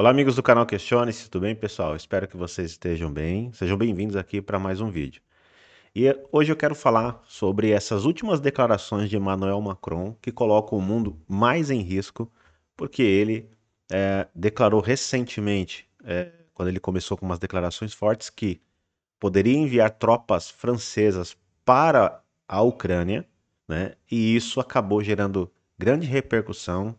Olá, amigos do canal Questione-se, tudo bem, pessoal? Espero que vocês estejam bem. Sejam bem-vindos aqui para mais um vídeo. E eh, hoje eu quero falar sobre essas últimas declarações de Emmanuel Macron que colocam o mundo mais em risco, porque ele é, declarou recentemente, é, quando ele começou com umas declarações fortes, que poderia enviar tropas francesas para a Ucrânia, né? E isso acabou gerando grande repercussão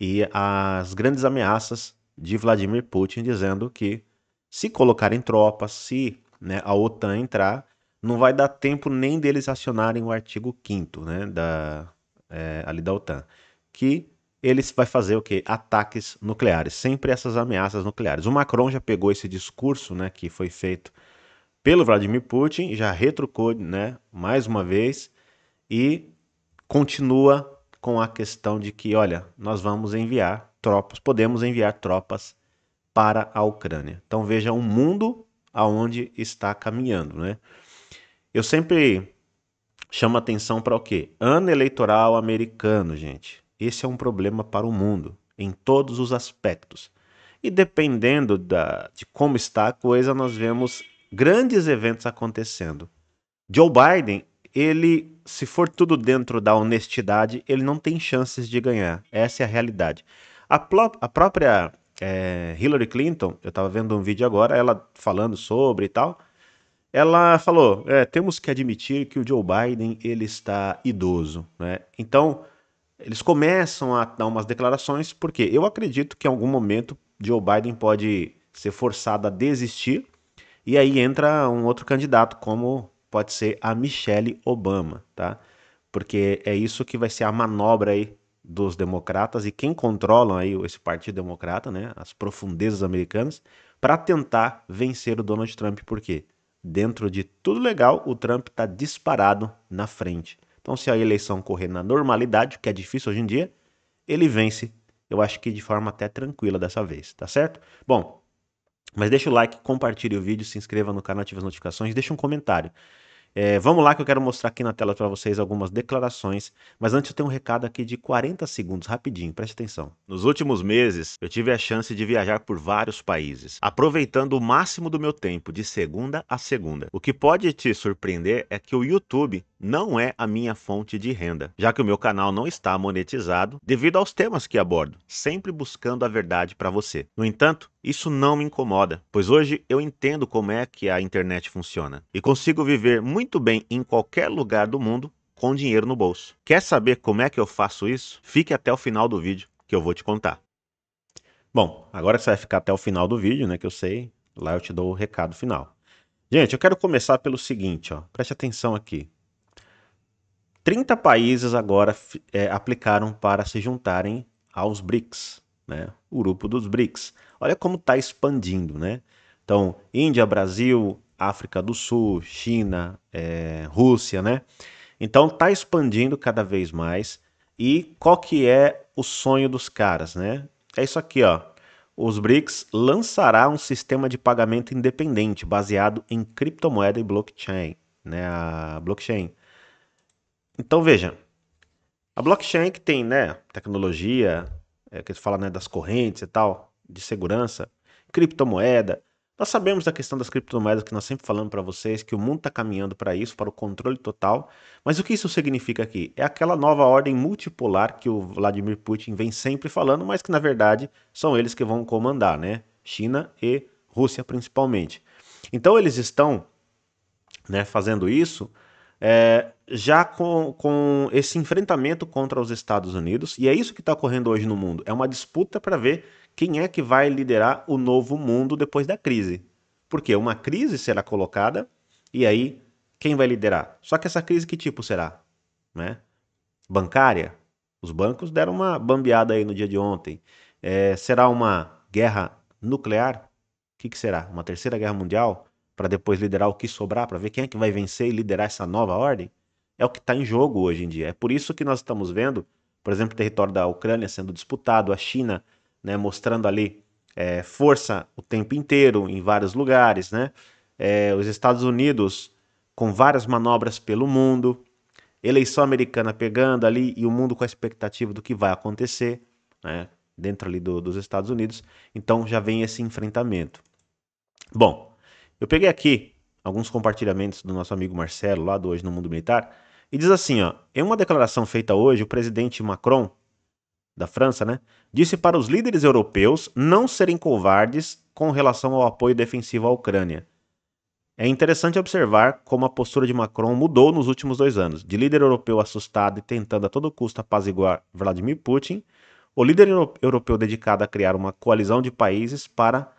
e as grandes ameaças de Vladimir Putin dizendo que se colocarem tropas, se né, a OTAN entrar, não vai dar tempo nem deles acionarem o artigo 5 né, da, é, ali da OTAN, que eles vai fazer o quê? Ataques nucleares, sempre essas ameaças nucleares. O Macron já pegou esse discurso né, que foi feito pelo Vladimir Putin, já retrucou né, mais uma vez e continua com a questão de que, olha, nós vamos enviar tropas, podemos enviar tropas para a Ucrânia. Então veja o um mundo aonde está caminhando, né? Eu sempre chamo atenção para o quê? Ano eleitoral americano, gente. Esse é um problema para o mundo em todos os aspectos. E dependendo da, de como está a coisa, nós vemos grandes eventos acontecendo. Joe Biden, ele, se for tudo dentro da honestidade, ele não tem chances de ganhar. Essa é a realidade. A, pró a própria é, Hillary Clinton, eu estava vendo um vídeo agora, ela falando sobre e tal, ela falou, é, temos que admitir que o Joe Biden, ele está idoso, né? Então, eles começam a dar umas declarações, porque eu acredito que em algum momento Joe Biden pode ser forçado a desistir, e aí entra um outro candidato, como pode ser a Michelle Obama, tá? Porque é isso que vai ser a manobra aí dos democratas e quem controla aí esse Partido Democrata, né, as profundezas americanas, para tentar vencer o Donald Trump, porque dentro de tudo legal, o Trump está disparado na frente. Então, se a eleição correr na normalidade, o que é difícil hoje em dia, ele vence, eu acho que de forma até tranquila dessa vez, tá certo? Bom, mas deixa o like, compartilhe o vídeo, se inscreva no canal, ative as notificações, deixa um comentário. É, vamos lá que eu quero mostrar aqui na tela para vocês algumas declarações, mas antes eu tenho um recado aqui de 40 segundos, rapidinho, preste atenção. Nos últimos meses, eu tive a chance de viajar por vários países, aproveitando o máximo do meu tempo, de segunda a segunda. O que pode te surpreender é que o YouTube não é a minha fonte de renda, já que o meu canal não está monetizado devido aos temas que abordo, sempre buscando a verdade para você. No entanto, isso não me incomoda, pois hoje eu entendo como é que a internet funciona e consigo viver muito bem em qualquer lugar do mundo com dinheiro no bolso. Quer saber como é que eu faço isso? Fique até o final do vídeo que eu vou te contar. Bom, agora que você vai ficar até o final do vídeo, né, que eu sei, lá eu te dou o recado final. Gente, eu quero começar pelo seguinte, ó, preste atenção aqui. 30 países agora é, aplicaram para se juntarem aos BRICS, né, o grupo dos BRICS. Olha como está expandindo, né? Então, Índia, Brasil, África do Sul, China, é, Rússia, né? Então está expandindo cada vez mais. E qual que é o sonho dos caras, né? É isso aqui, ó. Os BRICS lançará um sistema de pagamento independente baseado em criptomoeda e blockchain, né? A blockchain. Então veja, a blockchain que tem, né, tecnologia, é que fala né, das correntes e tal, de segurança, criptomoeda. Nós sabemos da questão das criptomoedas que nós sempre falamos para vocês, que o mundo está caminhando para isso, para o controle total. Mas o que isso significa aqui? É aquela nova ordem multipolar que o Vladimir Putin vem sempre falando, mas que na verdade são eles que vão comandar, né? China e Rússia principalmente. Então eles estão né, fazendo isso é, já com, com esse enfrentamento contra os Estados Unidos, e é isso que está ocorrendo hoje no mundo. É uma disputa para ver quem é que vai liderar o novo mundo depois da crise. Porque uma crise será colocada e aí quem vai liderar? Só que essa crise que tipo será? Né? Bancária? Os bancos deram uma bambeada aí no dia de ontem. É, será uma guerra nuclear? O que, que será? Uma terceira guerra mundial? Para depois liderar o que sobrar? Para ver quem é que vai vencer e liderar essa nova ordem? É o que está em jogo hoje em dia. É por isso que nós estamos vendo, por exemplo, o território da Ucrânia sendo disputado, a China né, mostrando ali é, força o tempo inteiro em vários lugares, né? É, os Estados Unidos com várias manobras pelo mundo, eleição americana pegando ali e o mundo com a expectativa do que vai acontecer, né? Dentro ali do, dos Estados Unidos, então já vem esse enfrentamento. Bom, eu peguei aqui alguns compartilhamentos do nosso amigo Marcelo lá do hoje no Mundo Militar e diz assim, ó, em uma declaração feita hoje, o presidente Macron da França, né, disse para os líderes europeus não serem covardes com relação ao apoio defensivo à Ucrânia. É interessante observar como a postura de Macron mudou nos últimos dois anos. De líder europeu assustado e tentando a todo custo apaziguar Vladimir Putin, o líder europeu dedicado a criar uma coalizão de países para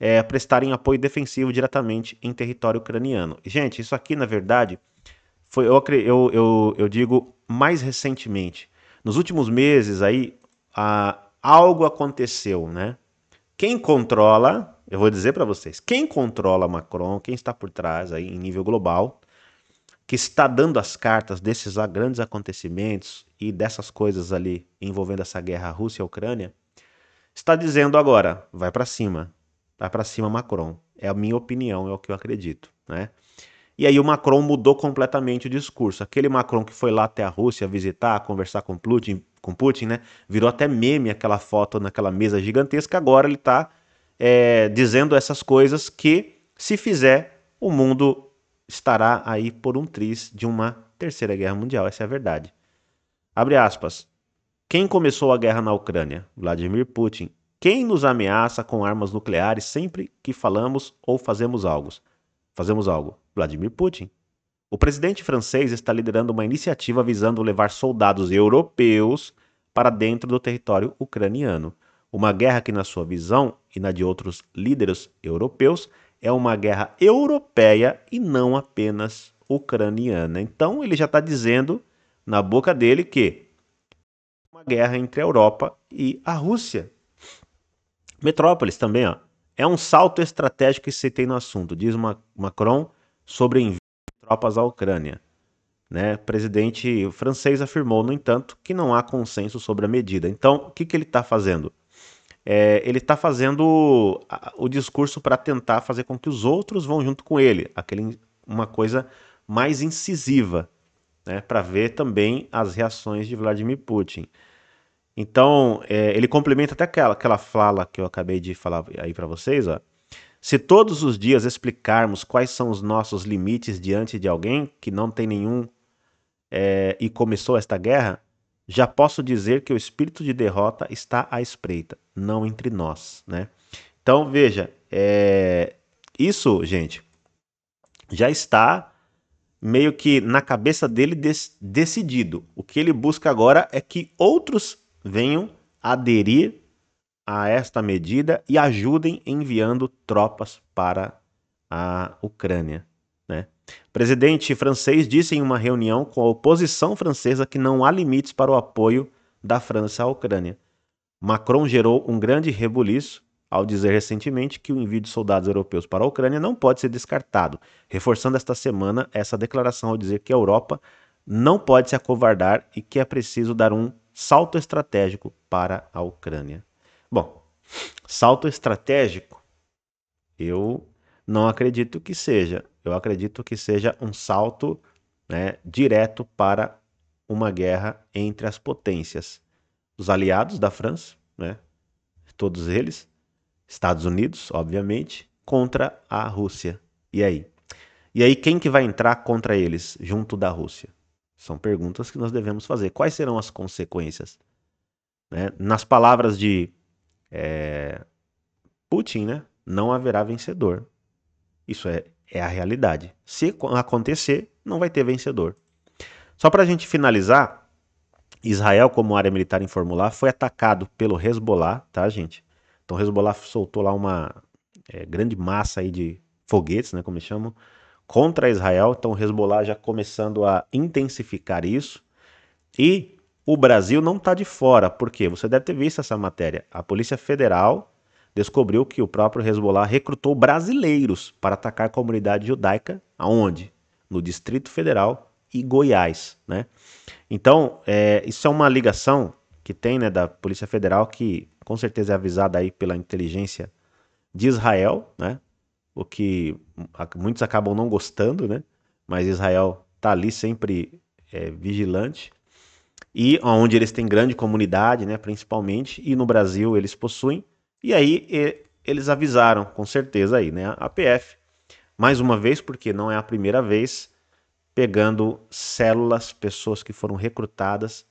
é, prestarem apoio defensivo diretamente em território ucraniano. Gente, isso aqui, na verdade, foi eu, eu, eu digo mais recentemente. Nos últimos meses aí, ah, algo aconteceu, né? Quem controla, eu vou dizer para vocês, quem controla Macron, quem está por trás aí em nível global, que está dando as cartas desses grandes acontecimentos e dessas coisas ali envolvendo essa guerra Rússia Ucrânia, está dizendo agora, vai para cima, vai para cima Macron. É a minha opinião, é o que eu acredito, né? E aí o Macron mudou completamente o discurso. Aquele Macron que foi lá até a Rússia visitar, conversar com Putin, com Putin, né? Virou até meme aquela foto naquela mesa gigantesca. Agora ele está é, dizendo essas coisas que, se fizer, o mundo estará aí por um triz de uma terceira guerra mundial. Essa é a verdade. Abre aspas. Quem começou a guerra na Ucrânia? Vladimir Putin. Quem nos ameaça com armas nucleares sempre que falamos ou fazemos algo? Fazemos algo. Vladimir Putin. O presidente francês está liderando uma iniciativa visando levar soldados europeus para dentro do território ucraniano. Uma guerra que, na sua visão e na de outros líderes europeus, é uma guerra europeia e não apenas ucraniana. Então, ele já está dizendo na boca dele que uma guerra entre a Europa e a Rússia. Metrópolis também, ó. É um salto estratégico que se tem no assunto, diz Macron sobre envio de tropas à Ucrânia. Né? O presidente francês afirmou, no entanto, que não há consenso sobre a medida. Então, o que, que ele está fazendo? É, ele está fazendo o discurso para tentar fazer com que os outros vão junto com ele, aquele, uma coisa mais incisiva, né? para ver também as reações de Vladimir Putin. Então, é, ele complementa até aquela, aquela fala que eu acabei de falar aí para vocês. Ó. Se todos os dias explicarmos quais são os nossos limites diante de alguém que não tem nenhum é, e começou esta guerra, já posso dizer que o espírito de derrota está à espreita, não entre nós. Né? Então, veja, é, isso, gente, já está meio que na cabeça dele decidido. O que ele busca agora é que outros venham aderir a esta medida e ajudem enviando tropas para a Ucrânia. Né? O presidente francês disse em uma reunião com a oposição francesa que não há limites para o apoio da França à Ucrânia. Macron gerou um grande rebuliço ao dizer recentemente que o envio de soldados europeus para a Ucrânia não pode ser descartado, reforçando esta semana essa declaração ao dizer que a Europa não pode se acovardar e que é preciso dar um salto estratégico para a Ucrânia. Bom, salto estratégico, eu não acredito que seja. Eu acredito que seja um salto né, direto para uma guerra entre as potências. Os aliados da França, né, todos eles, Estados Unidos, obviamente, contra a Rússia. E aí? E aí quem que vai entrar contra eles junto da Rússia? São perguntas que nós devemos fazer. Quais serão as consequências? Né? Nas palavras de é, Putin, né? não haverá vencedor. Isso é, é a realidade. Se acontecer, não vai ter vencedor. Só para a gente finalizar, Israel, como área militar em formular foi atacado pelo Hezbollah, tá, gente? Então, o Hezbollah soltou lá uma é, grande massa aí de foguetes, né, como eles chamam, contra Israel, então Hezbollah já começando a intensificar isso. E o Brasil não está de fora, porque você deve ter visto essa matéria. A Polícia Federal descobriu que o próprio Hezbollah recrutou brasileiros para atacar a comunidade judaica, aonde? No Distrito Federal e Goiás, né? Então, é, isso é uma ligação que tem né, da Polícia Federal, que com certeza é avisada aí pela inteligência de Israel, né? o que muitos acabam não gostando, né? Mas Israel está ali sempre é, vigilante. E onde eles têm grande comunidade, né, principalmente, e no Brasil eles possuem. E aí e, eles avisaram, com certeza aí, né, a PF, mais uma vez, porque não é a primeira vez, pegando células, pessoas que foram recrutadas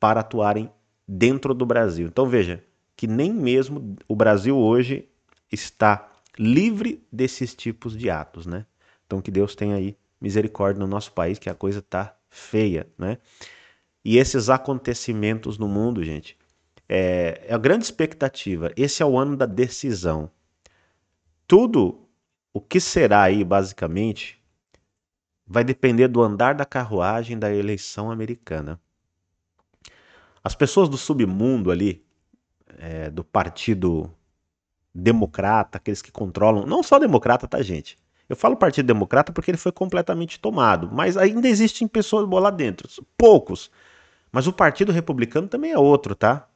para atuarem dentro do Brasil. Então veja que nem mesmo o Brasil hoje está livre desses tipos de atos, né? Então que Deus tenha aí misericórdia no nosso país, que a coisa tá feia, né? E esses acontecimentos no mundo, gente, é, é a grande expectativa. Esse é o ano da decisão. Tudo o que será aí, basicamente, vai depender do andar da carruagem da eleição americana. As pessoas do submundo ali, é, do partido democrata, aqueles que controlam, não só democrata, tá, gente? Eu falo Partido Democrata porque ele foi completamente tomado, mas ainda existem pessoas lá dentro, poucos. Mas o Partido Republicano também é outro, tá?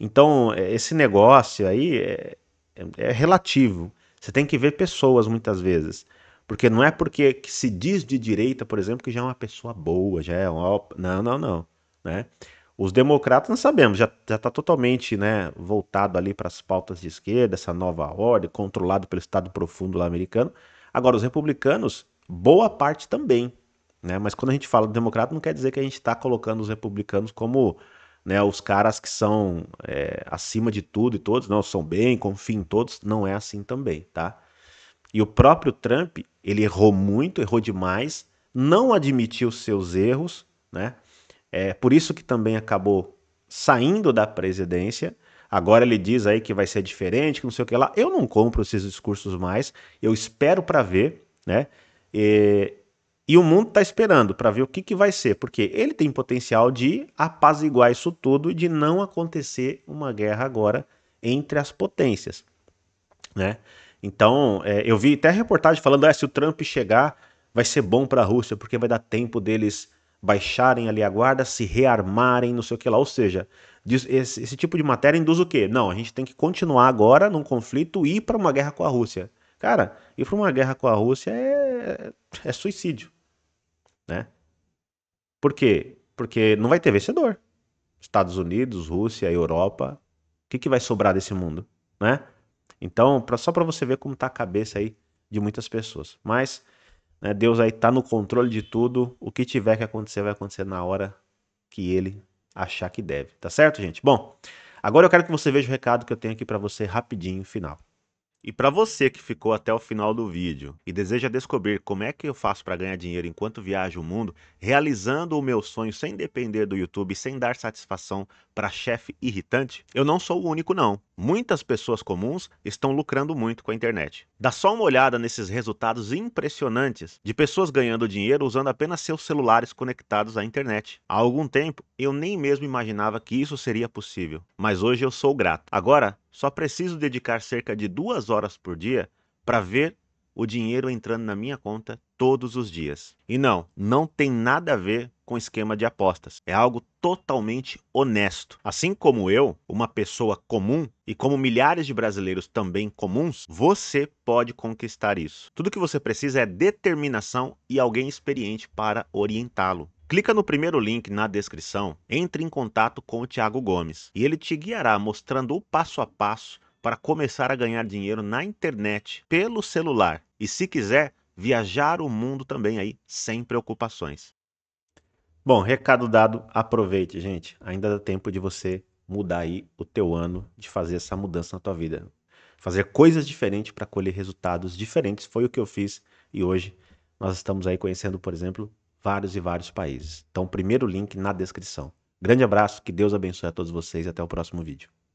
Então, é, esse negócio aí é, é, é relativo. Você tem que ver pessoas muitas vezes. Porque não é porque se diz de direita, por exemplo, que já é uma pessoa boa, já é um Não, não, não. Né? Os democratas, nós sabemos, já está totalmente né, voltado ali para as pautas de esquerda, essa nova ordem, controlado pelo Estado profundo lá americano. Agora, os republicanos, boa parte também. Né? Mas quando a gente fala de democrata, não quer dizer que a gente está colocando os republicanos como né, os caras que são é, acima de tudo e todos, não, são bem, confiem em todos. Não é assim também, tá? E o próprio Trump, ele errou muito, errou demais, não admitiu seus erros, né? É por isso que também acabou saindo da presidência. Agora ele diz aí que vai ser diferente, que não sei o que lá. Eu não compro esses discursos mais. Eu espero para ver, né? E, e o mundo está esperando para ver o que, que vai ser, porque ele tem potencial de apaziguar isso tudo e de não acontecer uma guerra agora entre as potências, né? Então, é, eu vi até reportagem falando, ah, se o Trump chegar, vai ser bom para a Rússia, porque vai dar tempo deles baixarem ali a guarda, se rearmarem, não sei o que lá. Ou seja, esse, esse tipo de matéria induz o quê? Não, a gente tem que continuar agora num conflito e ir para uma guerra com a Rússia. Cara, ir para uma guerra com a Rússia é, é suicídio, né? Por quê? Porque não vai ter vencedor. Estados Unidos, Rússia, Europa, o que, que vai sobrar desse mundo, né? Então, pra, só para você ver como tá a cabeça aí de muitas pessoas. Mas né? Deus aí está no controle de tudo. O que tiver que acontecer, vai acontecer na hora que ele achar que deve. Tá certo, gente? Bom, agora eu quero que você veja o recado que eu tenho aqui para você rapidinho, final. E para você que ficou até o final do vídeo e deseja descobrir como é que eu faço para ganhar dinheiro enquanto viajo o mundo, realizando o meu sonho sem depender do YouTube, sem dar satisfação para chefe irritante, eu não sou o único não muitas pessoas comuns estão lucrando muito com a internet. Dá só uma olhada nesses resultados impressionantes de pessoas ganhando dinheiro usando apenas seus celulares conectados à internet. Há algum tempo, eu nem mesmo imaginava que isso seria possível, mas hoje eu sou grato. Agora, só preciso dedicar cerca de duas horas por dia para ver o dinheiro entrando na minha conta todos os dias. E não, não tem nada a ver com esquema de apostas. É algo totalmente honesto. Assim como eu, uma pessoa comum, e como milhares de brasileiros também comuns, você pode conquistar isso. Tudo que você precisa é determinação e alguém experiente para orientá-lo. Clica no primeiro link na descrição, entre em contato com o Thiago Gomes e ele te guiará mostrando o passo a passo para começar a ganhar dinheiro na internet pelo celular. E se quiser, viajar o mundo também aí, sem preocupações. Bom, recado dado, aproveite, gente. Ainda dá tempo de você mudar aí o teu ano, de fazer essa mudança na tua vida. Fazer coisas diferentes para colher resultados diferentes foi o que eu fiz e hoje nós estamos aí conhecendo, por exemplo, vários e vários países. Então, primeiro link na descrição. Grande abraço, que Deus abençoe a todos vocês e até o próximo vídeo.